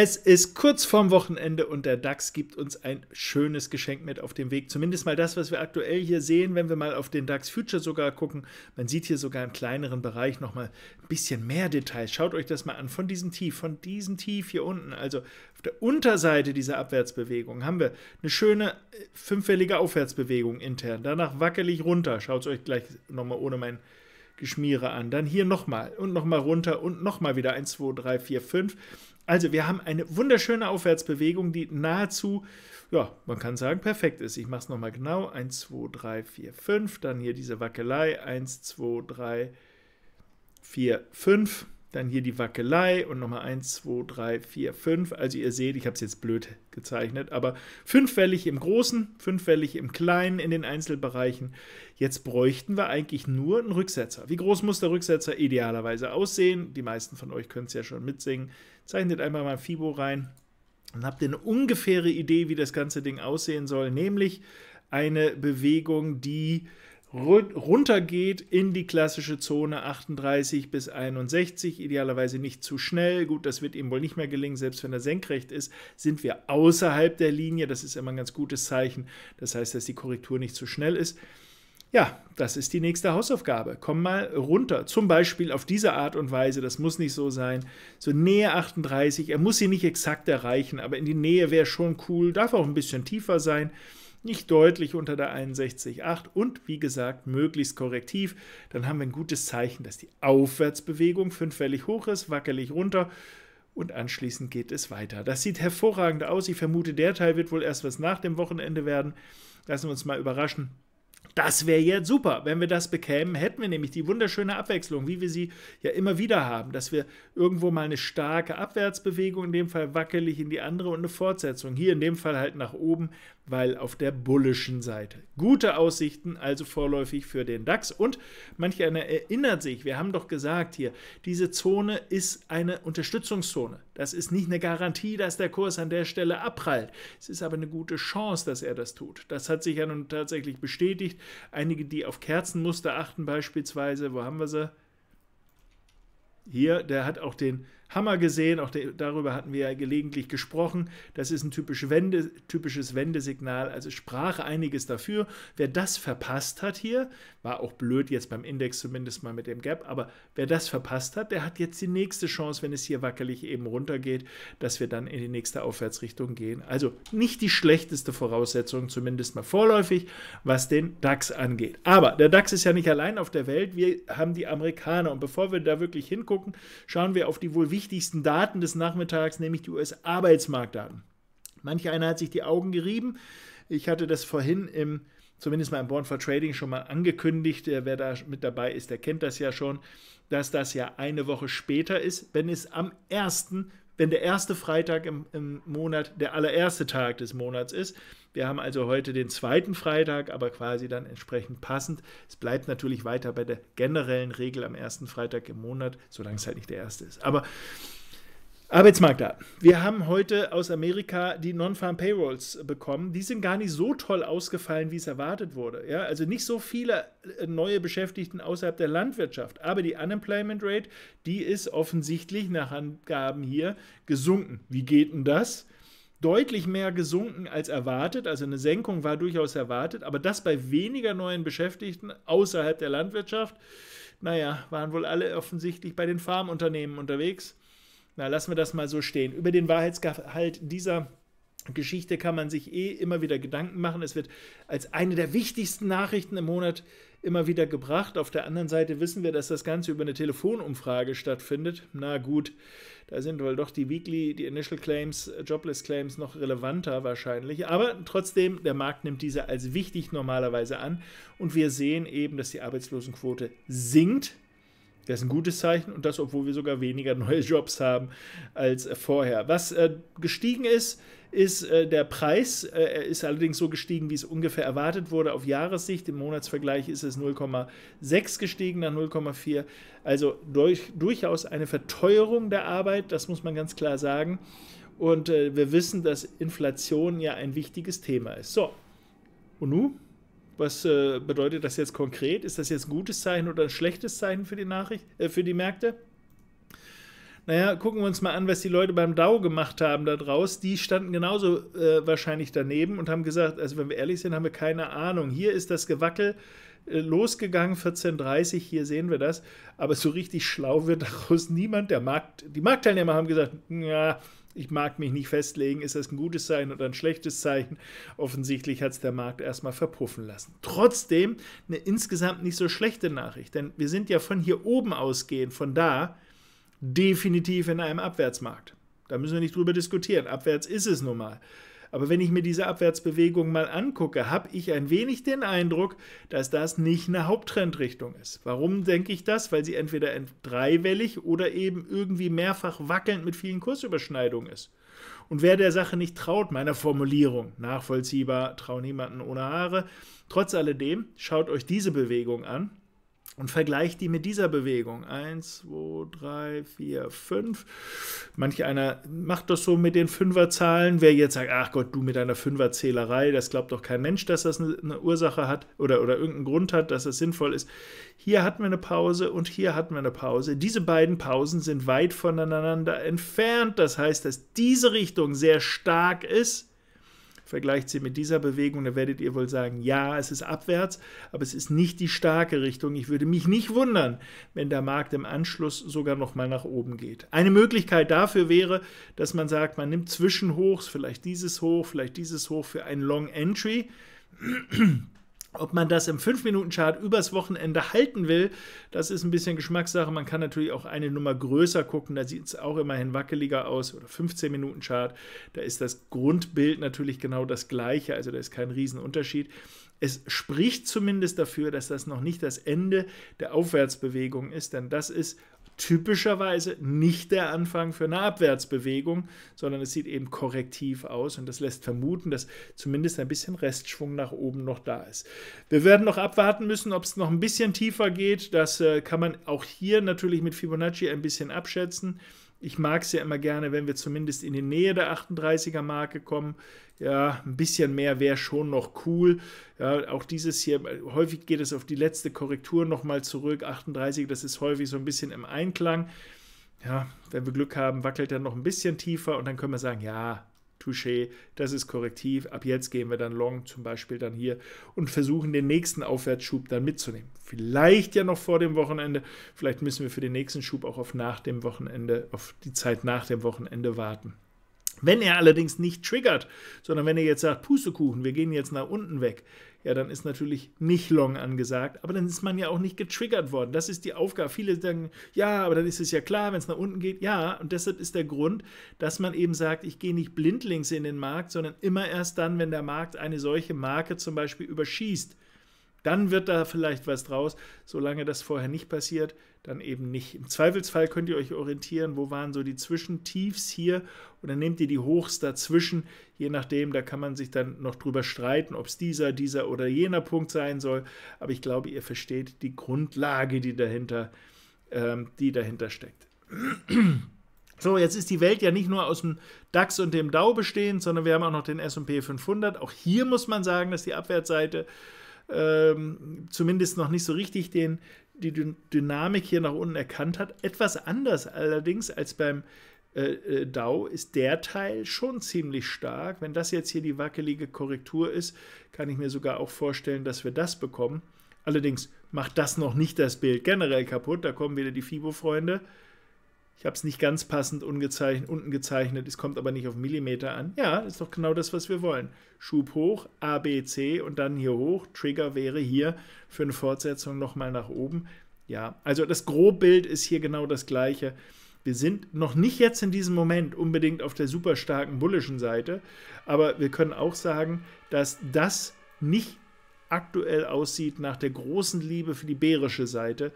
Es ist kurz vorm Wochenende und der DAX gibt uns ein schönes Geschenk mit auf dem Weg. Zumindest mal das, was wir aktuell hier sehen, wenn wir mal auf den DAX Future sogar gucken. Man sieht hier sogar im kleineren Bereich nochmal ein bisschen mehr Details. Schaut euch das mal an. Von diesem Tief, von diesem Tief hier unten, also auf der Unterseite dieser Abwärtsbewegung, haben wir eine schöne äh, fünffällige Aufwärtsbewegung intern. Danach wackelig runter. Schaut es euch gleich nochmal ohne mein Geschmiere an. Dann hier nochmal und nochmal runter und nochmal wieder 1, 2, 3, 4, 5. Also wir haben eine wunderschöne Aufwärtsbewegung, die nahezu, ja, man kann sagen, perfekt ist. Ich mache es nochmal genau. 1, 2, 3, 4, 5. Dann hier diese Wackelei. 1, 2, 3, 4, 5. Dann hier die Wackelei und nochmal 1, 2, 3, 4, 5. Also ihr seht, ich habe es jetzt blöd gezeichnet, aber fünffällig im Großen, fünffällig im Kleinen in den Einzelbereichen. Jetzt bräuchten wir eigentlich nur einen Rücksetzer. Wie groß muss der Rücksetzer idealerweise aussehen? Die meisten von euch können es ja schon mitsingen. Zeichnet einmal mal Fibo rein. Dann habt ihr eine ungefähre Idee, wie das ganze Ding aussehen soll, nämlich eine Bewegung, die runtergeht in die klassische Zone 38 bis 61, idealerweise nicht zu schnell. Gut, das wird ihm wohl nicht mehr gelingen, selbst wenn er senkrecht ist, sind wir außerhalb der Linie. Das ist immer ein ganz gutes Zeichen. Das heißt, dass die Korrektur nicht zu schnell ist. Ja, das ist die nächste Hausaufgabe. Komm mal runter. Zum Beispiel auf diese Art und Weise, das muss nicht so sein. So Nähe 38, er muss sie nicht exakt erreichen, aber in die Nähe wäre schon cool, darf auch ein bisschen tiefer sein nicht deutlich unter der 61,8 und wie gesagt möglichst korrektiv, dann haben wir ein gutes Zeichen, dass die Aufwärtsbewegung fünffällig hoch ist, wackelig runter und anschließend geht es weiter. Das sieht hervorragend aus. Ich vermute, der Teil wird wohl erst was nach dem Wochenende werden. Lassen wir uns mal überraschen. Das wäre jetzt super. Wenn wir das bekämen, hätten wir nämlich die wunderschöne Abwechslung, wie wir sie ja immer wieder haben, dass wir irgendwo mal eine starke Abwärtsbewegung, in dem Fall wackelig in die andere und eine Fortsetzung. Hier in dem Fall halt nach oben weil auf der bullischen Seite. Gute Aussichten also vorläufig für den DAX und manch einer erinnert sich, wir haben doch gesagt hier, diese Zone ist eine Unterstützungszone. Das ist nicht eine Garantie, dass der Kurs an der Stelle abprallt. Es ist aber eine gute Chance, dass er das tut. Das hat sich ja nun tatsächlich bestätigt. Einige, die auf Kerzenmuster achten beispielsweise, wo haben wir sie? Hier, der hat auch den Hammer gesehen, auch darüber hatten wir ja gelegentlich gesprochen. Das ist ein typisch Wende, typisches Wendesignal, also sprach einiges dafür. Wer das verpasst hat hier, war auch blöd jetzt beim Index zumindest mal mit dem Gap, aber wer das verpasst hat, der hat jetzt die nächste Chance, wenn es hier wackelig eben runtergeht, dass wir dann in die nächste Aufwärtsrichtung gehen. Also nicht die schlechteste Voraussetzung, zumindest mal vorläufig, was den DAX angeht. Aber der DAX ist ja nicht allein auf der Welt, wir haben die Amerikaner und bevor wir da wirklich hingucken, schauen wir auf die wohl wichtigsten Daten des Nachmittags, nämlich die US-Arbeitsmarktdaten. Manch einer hat sich die Augen gerieben. Ich hatte das vorhin im zumindest mal im Born for Trading schon mal angekündigt. Äh, wer da mit dabei ist, der kennt das ja schon, dass das ja eine Woche später ist, wenn es am 1 wenn der erste Freitag im, im Monat der allererste Tag des Monats ist. Wir haben also heute den zweiten Freitag, aber quasi dann entsprechend passend. Es bleibt natürlich weiter bei der generellen Regel am ersten Freitag im Monat, solange es halt nicht der erste ist. Aber Arbeitsmarktdaten. Wir haben heute aus Amerika die Non-Farm Payrolls bekommen. Die sind gar nicht so toll ausgefallen, wie es erwartet wurde. Ja, also nicht so viele äh, neue Beschäftigten außerhalb der Landwirtschaft. Aber die Unemployment Rate, die ist offensichtlich nach Angaben hier gesunken. Wie geht denn das? Deutlich mehr gesunken als erwartet. Also eine Senkung war durchaus erwartet. Aber das bei weniger neuen Beschäftigten außerhalb der Landwirtschaft. Naja, waren wohl alle offensichtlich bei den Farmunternehmen unterwegs. Na, lassen wir das mal so stehen. Über den Wahrheitsgehalt dieser Geschichte kann man sich eh immer wieder Gedanken machen. Es wird als eine der wichtigsten Nachrichten im Monat immer wieder gebracht. Auf der anderen Seite wissen wir, dass das Ganze über eine Telefonumfrage stattfindet. Na gut, da sind wohl doch die Weekly, die Initial Claims, Jobless Claims noch relevanter wahrscheinlich. Aber trotzdem, der Markt nimmt diese als wichtig normalerweise an. Und wir sehen eben, dass die Arbeitslosenquote sinkt das ist ein gutes Zeichen und das, obwohl wir sogar weniger neue Jobs haben als äh, vorher. Was äh, gestiegen ist, ist äh, der Preis. Äh, er ist allerdings so gestiegen, wie es ungefähr erwartet wurde auf Jahressicht. Im Monatsvergleich ist es 0,6 gestiegen nach 0,4. Also durch, durchaus eine Verteuerung der Arbeit, das muss man ganz klar sagen. Und äh, wir wissen, dass Inflation ja ein wichtiges Thema ist. So, und nun? Was äh, bedeutet das jetzt konkret? Ist das jetzt ein gutes Zeichen oder ein schlechtes Zeichen für die Nachricht, äh, für die Märkte? Naja, gucken wir uns mal an, was die Leute beim DAO gemacht haben da draus. Die standen genauso äh, wahrscheinlich daneben und haben gesagt, also wenn wir ehrlich sind, haben wir keine Ahnung. Hier ist das Gewackel äh, losgegangen, 14.30, hier sehen wir das. Aber so richtig schlau wird daraus niemand. Der Markt, die Marktteilnehmer haben gesagt, ja, ich mag mich nicht festlegen, ist das ein gutes Zeichen oder ein schlechtes Zeichen. Offensichtlich hat es der Markt erstmal verpuffen lassen. Trotzdem eine insgesamt nicht so schlechte Nachricht, denn wir sind ja von hier oben ausgehend, von da definitiv in einem Abwärtsmarkt. Da müssen wir nicht drüber diskutieren. Abwärts ist es nun mal. Aber wenn ich mir diese Abwärtsbewegung mal angucke, habe ich ein wenig den Eindruck, dass das nicht eine Haupttrendrichtung ist. Warum denke ich das? Weil sie entweder dreiwellig oder eben irgendwie mehrfach wackelnd mit vielen Kursüberschneidungen ist. Und wer der Sache nicht traut, meiner Formulierung, nachvollziehbar, trau niemanden ohne Haare, trotz alledem, schaut euch diese Bewegung an und vergleicht die mit dieser Bewegung. Eins, zwei, drei, vier, fünf. Manch einer macht das so mit den Fünferzahlen. Wer jetzt sagt, ach Gott, du mit deiner Fünferzählerei, das glaubt doch kein Mensch, dass das eine Ursache hat oder, oder irgendeinen Grund hat, dass das sinnvoll ist. Hier hatten wir eine Pause und hier hatten wir eine Pause. Diese beiden Pausen sind weit voneinander entfernt. Das heißt, dass diese Richtung sehr stark ist vergleicht sie mit dieser Bewegung, da werdet ihr wohl sagen, ja, es ist abwärts, aber es ist nicht die starke Richtung. Ich würde mich nicht wundern, wenn der Markt im Anschluss sogar nochmal nach oben geht. Eine Möglichkeit dafür wäre, dass man sagt, man nimmt Zwischenhochs, vielleicht dieses Hoch, vielleicht dieses Hoch für ein Long Entry. Ob man das im 5-Minuten-Chart übers Wochenende halten will, das ist ein bisschen Geschmackssache. Man kann natürlich auch eine Nummer größer gucken, da sieht es auch immerhin wackeliger aus. Oder 15-Minuten-Chart, da ist das Grundbild natürlich genau das gleiche, also da ist kein Riesenunterschied. Es spricht zumindest dafür, dass das noch nicht das Ende der Aufwärtsbewegung ist, denn das ist typischerweise nicht der Anfang für eine Abwärtsbewegung, sondern es sieht eben korrektiv aus und das lässt vermuten, dass zumindest ein bisschen Restschwung nach oben noch da ist. Wir werden noch abwarten müssen, ob es noch ein bisschen tiefer geht. Das äh, kann man auch hier natürlich mit Fibonacci ein bisschen abschätzen. Ich mag es ja immer gerne, wenn wir zumindest in die Nähe der 38er Marke kommen. Ja, ein bisschen mehr wäre schon noch cool. Ja, auch dieses hier, häufig geht es auf die letzte Korrektur nochmal zurück. 38, das ist häufig so ein bisschen im Einklang. Ja, wenn wir Glück haben, wackelt er noch ein bisschen tiefer und dann können wir sagen, ja, Touché, das ist korrektiv. Ab jetzt gehen wir dann long, zum Beispiel dann hier und versuchen den nächsten Aufwärtsschub dann mitzunehmen. Vielleicht ja noch vor dem Wochenende, vielleicht müssen wir für den nächsten Schub auch auf nach dem Wochenende, auf die Zeit nach dem Wochenende warten. Wenn er allerdings nicht triggert, sondern wenn er jetzt sagt, Pustekuchen, wir gehen jetzt nach unten weg, ja, dann ist natürlich nicht long angesagt, aber dann ist man ja auch nicht getriggert worden. Das ist die Aufgabe. Viele sagen, ja, aber dann ist es ja klar, wenn es nach unten geht, ja, und deshalb ist der Grund, dass man eben sagt, ich gehe nicht blindlings in den Markt, sondern immer erst dann, wenn der Markt eine solche Marke zum Beispiel überschießt dann wird da vielleicht was draus. Solange das vorher nicht passiert, dann eben nicht. Im Zweifelsfall könnt ihr euch orientieren, wo waren so die Zwischentiefs hier und dann nehmt ihr die Hochs dazwischen. Je nachdem, da kann man sich dann noch drüber streiten, ob es dieser, dieser oder jener Punkt sein soll. Aber ich glaube, ihr versteht die Grundlage, die dahinter, ähm, die dahinter steckt. So, jetzt ist die Welt ja nicht nur aus dem DAX und dem DAU bestehend, sondern wir haben auch noch den S&P 500. Auch hier muss man sagen, dass die Abwärtsseite ähm, zumindest noch nicht so richtig den, die D Dynamik hier nach unten erkannt hat. Etwas anders allerdings als beim äh, äh DAO ist der Teil schon ziemlich stark. Wenn das jetzt hier die wackelige Korrektur ist, kann ich mir sogar auch vorstellen, dass wir das bekommen. Allerdings macht das noch nicht das Bild generell kaputt. Da kommen wieder die FIBO-Freunde. Ich habe es nicht ganz passend unten gezeichnet, es kommt aber nicht auf Millimeter an. Ja, ist doch genau das, was wir wollen. Schub hoch, A, B, C und dann hier hoch. Trigger wäre hier für eine Fortsetzung nochmal nach oben. Ja, also das Grobbild ist hier genau das gleiche. Wir sind noch nicht jetzt in diesem Moment unbedingt auf der super starken bullischen Seite, aber wir können auch sagen, dass das nicht aktuell aussieht nach der großen Liebe für die bärische Seite,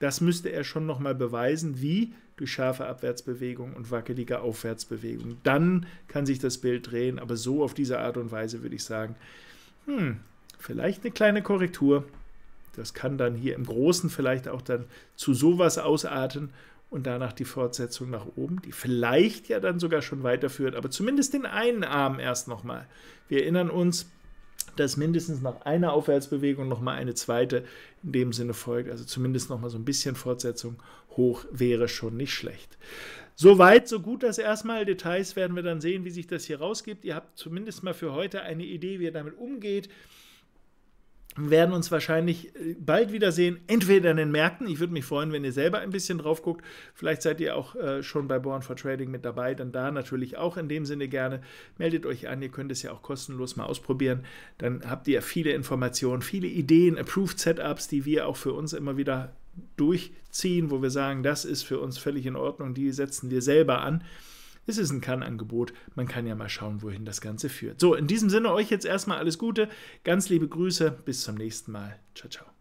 das müsste er schon nochmal beweisen, wie durch scharfe Abwärtsbewegung und wackelige Aufwärtsbewegung. Dann kann sich das Bild drehen, aber so auf diese Art und Weise würde ich sagen, hm, vielleicht eine kleine Korrektur. Das kann dann hier im Großen vielleicht auch dann zu sowas ausarten und danach die Fortsetzung nach oben, die vielleicht ja dann sogar schon weiterführt, aber zumindest den einen Arm erst nochmal. Wir erinnern uns, dass mindestens nach einer Aufwärtsbewegung nochmal eine zweite in dem Sinne folgt. Also zumindest nochmal so ein bisschen Fortsetzung hoch wäre schon nicht schlecht. Soweit, so gut das erstmal. Details werden wir dann sehen, wie sich das hier rausgibt. Ihr habt zumindest mal für heute eine Idee, wie ihr damit umgeht. Wir werden uns wahrscheinlich äh, bald wiedersehen, entweder in den Märkten. Ich würde mich freuen, wenn ihr selber ein bisschen drauf guckt. Vielleicht seid ihr auch äh, schon bei Born for Trading mit dabei. Dann da natürlich auch in dem Sinne gerne. Meldet euch an. Ihr könnt es ja auch kostenlos mal ausprobieren. Dann habt ihr viele Informationen, viele Ideen, Approved Setups, die wir auch für uns immer wieder durchziehen, wo wir sagen, das ist für uns völlig in Ordnung. Die setzen wir selber an. Es ist ein Kann-Angebot. Man kann ja mal schauen, wohin das Ganze führt. So, in diesem Sinne euch jetzt erstmal alles Gute. Ganz liebe Grüße. Bis zum nächsten Mal. Ciao, ciao.